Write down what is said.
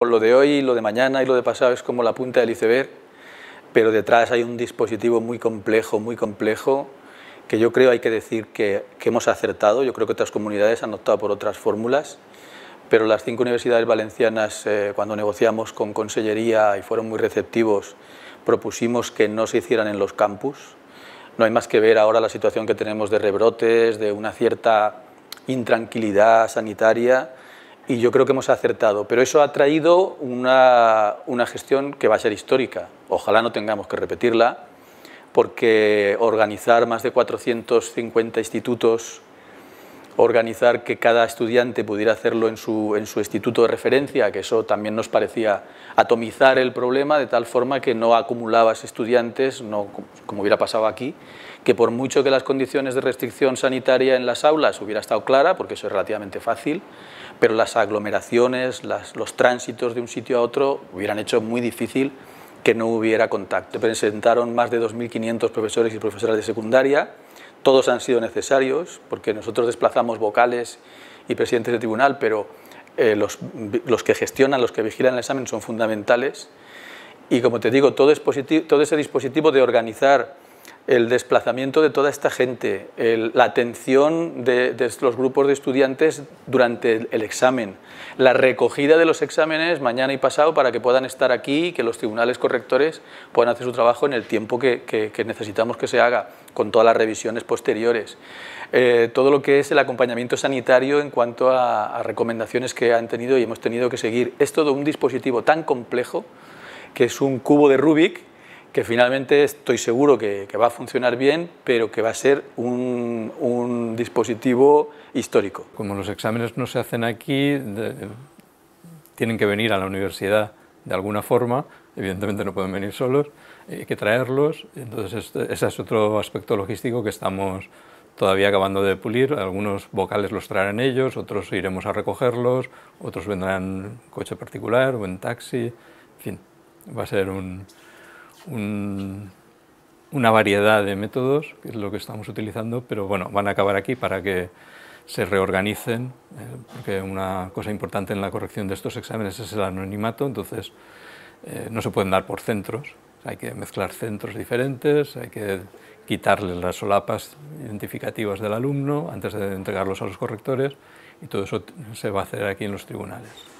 Lo de hoy, lo de mañana y lo de pasado es como la punta del iceberg, pero detrás hay un dispositivo muy complejo, muy complejo, que yo creo hay que decir que, hemos acertado. Yo creo que otras comunidades han optado por otras fórmulas, pero las cinco universidades valencianas, eh, cuando negociamos con Consellería y fueron muy receptivos, propusimos que no se hicieran en los campus. No hay más que ver ahora la situación que tenemos de rebrotes, de una cierta intranquilidad sanitaria, y yo creo que hemos acertado. Pero eso ha traído una, una gestión que va a ser histórica. Ojalá no tengamos que repetirla, porque organizar más de 450 institutos organizar que cada estudiante pudiera hacerlo en su, instituto de referencia, que eso también nos parecía atomizar el problema de tal forma que no acumulabas estudiantes, no, como hubiera pasado aquí, que por mucho que las condiciones de restricción sanitaria en las aulas hubiera estado clara, porque eso es relativamente fácil, pero las aglomeraciones, los tránsitos de un sitio a otro hubieran hecho muy difícil que no hubiera contacto. Presentaron más de 2.500 profesores y profesoras de secundaria, todos han sido necesarios, porque nosotros desplazamos vocales y presidentes de tribunal, pero eh, los, que gestionan, los que vigilan el examen son fundamentales. Y como te digo, todo, todo ese dispositivo de organizar el desplazamiento de toda esta gente, la atención de, los grupos de estudiantes durante el, examen, la recogida de los exámenes mañana y pasado para que puedan estar aquí y que los tribunales correctores puedan hacer su trabajo en el tiempo que, necesitamos que se haga, con todas las revisiones posteriores. Eh, todo lo que es el acompañamiento sanitario en cuanto a, a recomendaciones que han tenido y hemos tenido que seguir. Es todo un dispositivo tan complejo que es un cubo de Rubik que finalmente estoy seguro que, va a funcionar bien, pero que va a ser un, dispositivo histórico. Como los exámenes no se hacen aquí, tienen que venir a la universidad de alguna forma, evidentemente no pueden venir solos, eh, hay que traerlos, entonces este, ese es otro aspecto logístico que estamos todavía acabando de pulir, algunos vocales los traerán ellos, otros iremos a recogerlos, otros vendrán en coche particular o en taxi, en fin, va a ser un, una variedad de métodos, que es lo que estamos utilizando, pero bueno, van a acabar aquí para que se reorganicen, eh, porque una cosa importante en la corrección de estos exámenes es el anonimato, entonces eh, no se pueden dar por centros, hay que mezclar centros diferentes, hay que quitarle las solapas identificativas del alumno antes de entregarlos a los correctores, y todo eso se va a hacer aquí en los tribunales.